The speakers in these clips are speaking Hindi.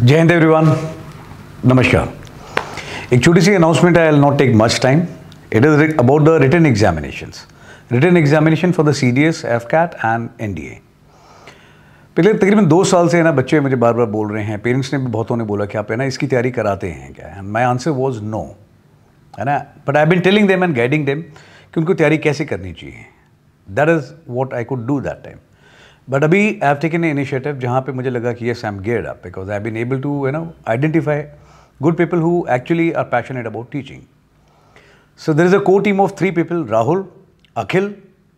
जय हिंद एवरीवन नमस्कार एक छोटी सी announcement I'll not take much time it is about the return examination return examination for the C D S F CAT and N D A पिछले तकरीबन दो साल से है ना बच्चे मुझे बार बार बोल रहे हैं पेरेंट्स ने भी बहुतों ने बोला कि आप है ना इसकी तैयारी कराते हैं क्या and my answer was no है ना but I been telling them and guiding them कि उनको तैयारी कैसे करनी चाहिए that is what I could do that time but अभी आई हैव टेकन इनिशिएटिव जहाँ पे मुझे लगा कि yes I am geared up because I been able to you know identify good people who actually are passionate about teaching so there is a co team of three people Rahul Akhil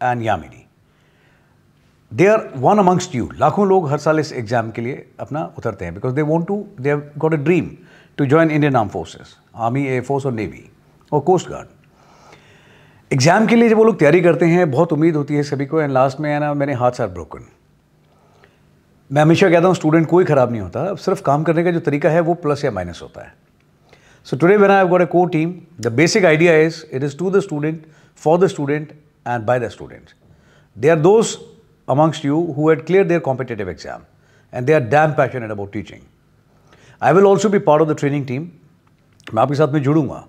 and Yamini they are one amongst you लाखों लोग हर साल इस एग्जाम के लिए अपना उतरते हैं because they want to they have got a dream to join Indian arm forces army air force और नेवी और कोस्ट गार्ड एग्जाम के लिए जब वो लोग तैयारी करते हैं बहुत उम्मीद होती है सभी को एंड लास्ट में है ना मैंने हाथ साथ ब्रोकन मैं हमेशा कहता हूँ स्टूडेंट कोई ख़राब नहीं होता अब सिर्फ काम करने का जो तरीका है वो प्लस या माइनस होता है so today when I got a co team the basic idea is it is to the student for the student and by the student they are those amongst you who clear their competitive exam and they are damn passionate about teaching I will also भी part of the training team मैं आपके साथ में जुड़ूंगा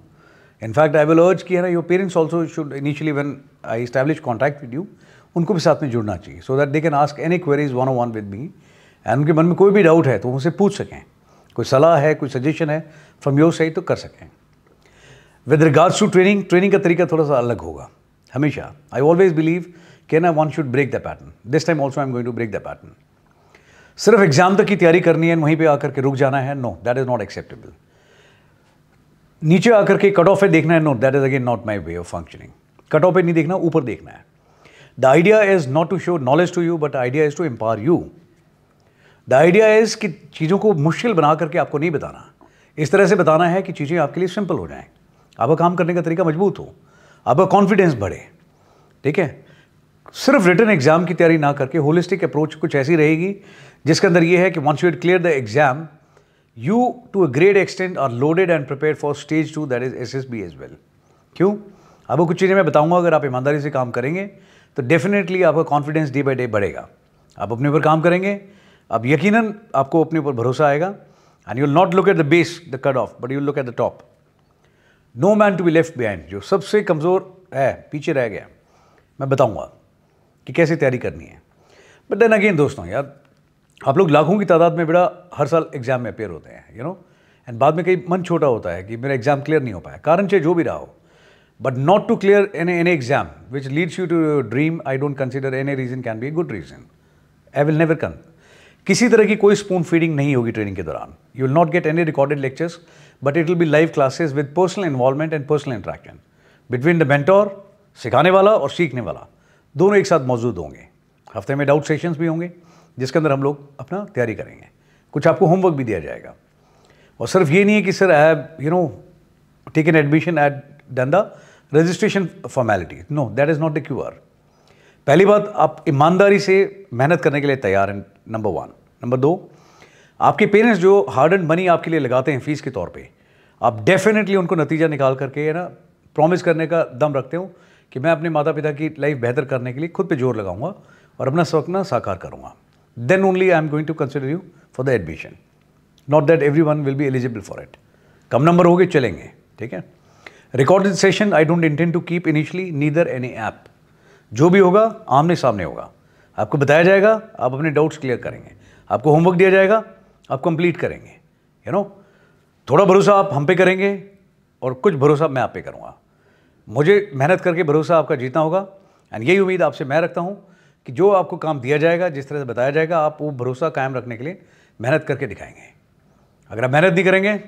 इनफैक्ट आई विल अर्ज की है ना your parents also should initially when I establish contact with you उनको भी साथ में जुड़ना चाहिए so that they can ask any queries one on one with me and उनके मन में कोई भी डाउट है तो उनसे पूछ सकें कोई सलाह है कोई सजेशन है फ्रॉम योर साइड तो कर सकें with regards to training training का तरीका थोड़ा सा अलग होगा हमेशा I always believe can I one should break the pattern this time also I am going to break the pattern सिर्फ एग्जाम तक की तैयारी करनी है वहीं पे आकर के रुक जाना है no that is not acceptable नीचे आकर के कट ऑफ है देखना है no that is again not my way of functioning cut off है नहीं देखना ऊपर देखना है the idea is not to show knowledge to you but idea is to empower you the idea is कि चीज़ों को मुश्किल बना करके आपको नहीं बताना इस तरह से बताना है कि चीज़ें आपके लिए सिंपल हो जाएं आपका काम करने का तरीका मजबूत हो आपका कॉन्फिडेंस बढ़े ठीक है सिर्फ रिटर्न एग्ज़ाम की तैयारी ना करके होलिस्टिक अप्रोच कुछ ऐसी रहेगी जिसके अंदर यह है कि once you add clear the exam you to a great extent are loaded and prepare for stage two that is S S B as well क्यों अब कुछ चीज़ें मैं बताऊंगा अगर आप ईमानदारी से काम करेंगे तो डेफिनेटली आपका कॉन्फिडेंस डे बाई डे बढ़ेगा आप अपने ऊपर काम करेंगे अब यकीन आपको अपने ऊपर भरोसा आएगा and you not look at the base the cut off but you look at the top no man to be left behind जो सबसे कमज़ोर है पीछे रह गया मैं बताऊंगा कि कैसे तैयारी करनी है बट देन अगेन दोस्तों यार आप लोग लाखों की तादाद में बेटा हर साल एग्ज़ाम में अपेयर होते हैं यू नो एंड बाद में कहीं मन छोटा होता है कि मेरा एग्ज़ाम क्लियर नहीं हो पाया कारण चाहे जो भी रहा हो But not to clear any, any exam which leads you to your dream, I don't consider any reason can be a good reason. I will never come किसी तरह की कोई स्पून फीडिंग नहीं होगी ट्रेनिंग के दौरान you will not get any recorded lectures but it will be live classes with personal involvement and personal interaction between the mentor सिखाने वाला और सीखने वाला दोनों एक साथ मौजूद होंगे हफ्ते में डाउट सेशंस भी होंगे जिसके अंदर हम लोग अपना तैयारी करेंगे कुछ आपको होमवर्क भी दिया जाएगा और सिर्फ ये नहीं है कि sir I have you know take an admission at डंदा registration formality no that is not the queue पहली बात आप ईमानदारी से मेहनत करने के लिए तैयार हैं नंबर वन नंबर दो आपके पेरेंट्स जो हार्ड एंड मनी आपके लिए लगाते हैं फीस के तौर पे आप डेफिनेटली उनको नतीजा निकाल करके है ना प्रॉमिस करने का दम रखते हो कि मैं अपने माता पिता की लाइफ बेहतर करने के लिए खुद पे जोर लगाऊंगा और अपना सपना साकार करूंगा then only I am going to consider you for the admission not that every one will be eligible for it कम नंबर हो गए चलेंगे ठीक है recorded session I don't intend to keep initially neither any app जो भी होगा आमने सामने होगा आपको बताया जाएगा आप अपने डाउट्स क्लियर करेंगे आपको होमवर्क दिया जाएगा आप कंप्लीट करेंगे यू you नो know? थोड़ा भरोसा आप हम पे करेंगे और कुछ भरोसा मैं आप पे करूँगा मुझे मेहनत करके भरोसा आपका जीतना होगा एंड यही उम्मीद आपसे मैं रखता हूँ कि जो आपको काम दिया जाएगा जिस तरह से बताया जाएगा आप वो भरोसा कायम रखने के लिए मेहनत करके दिखाएंगे अगर आप मेहनत नहीं करेंगे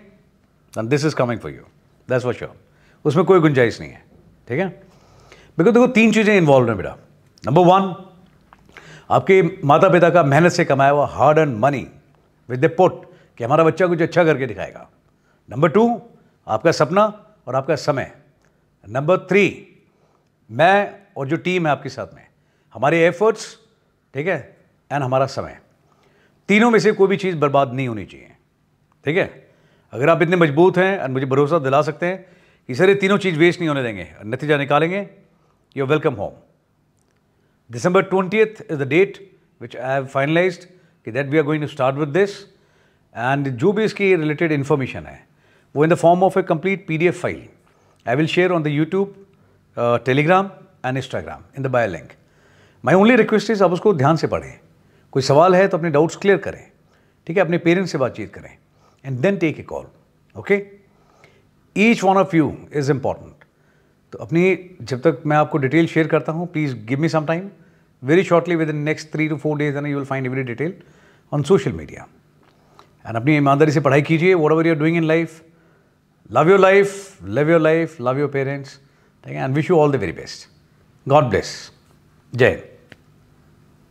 this is coming for you that's what sure उसमें कोई गुंजाइश नहीं है ठीक है बिकॉज देखो तीन चीज़ें इन्वॉल्व हैं बेटा नंबर वन आपके माता पिता का मेहनत से कमाया हुआ hard earned money with the put कि हमारा बच्चा कुछ अच्छा करके दिखाएगा नंबर टू आपका सपना और आपका समय नंबर थ्री मैं और जो टीम है आपके साथ में हमारे एफर्ट्स ठीक है एंड हमारा समय तीनों में से कोई भी चीज़ बर्बाद नहीं होनी चाहिए ठीक है अगर आप इतने मजबूत हैं और मुझे भरोसा दिला सकते हैं कि सर ये तीनों चीज़ वेस्ट नहीं होने देंगे नतीजा निकालेंगे you welcome home December twentieth is the date which I have finalised कि that we are going to start with this and जो भी इसकी रिलेटेड इन्फॉर्मेशन है वो in the form of a complete P D F file I will share on the YouTube Telegram and Instagram in the bio link my only request is आप उसको ध्यान से पढ़ें कोई सवाल है तो अपने डाउट्स क्लियर करें ठीक है अपने पेरेंट्स से बातचीत करें and then take a call okay each one of you is important तो अपनी जब तक मैं आपको डिटेल शेयर करता हूँ please give me some time very shortly within next three two four days and you will find every detail on social media and अपनी ईमानदारी से पढ़ाई कीजिए whatever you're doing in life love your life love your life love your parents ठीक है and wish you all the very best God bless Jai Hind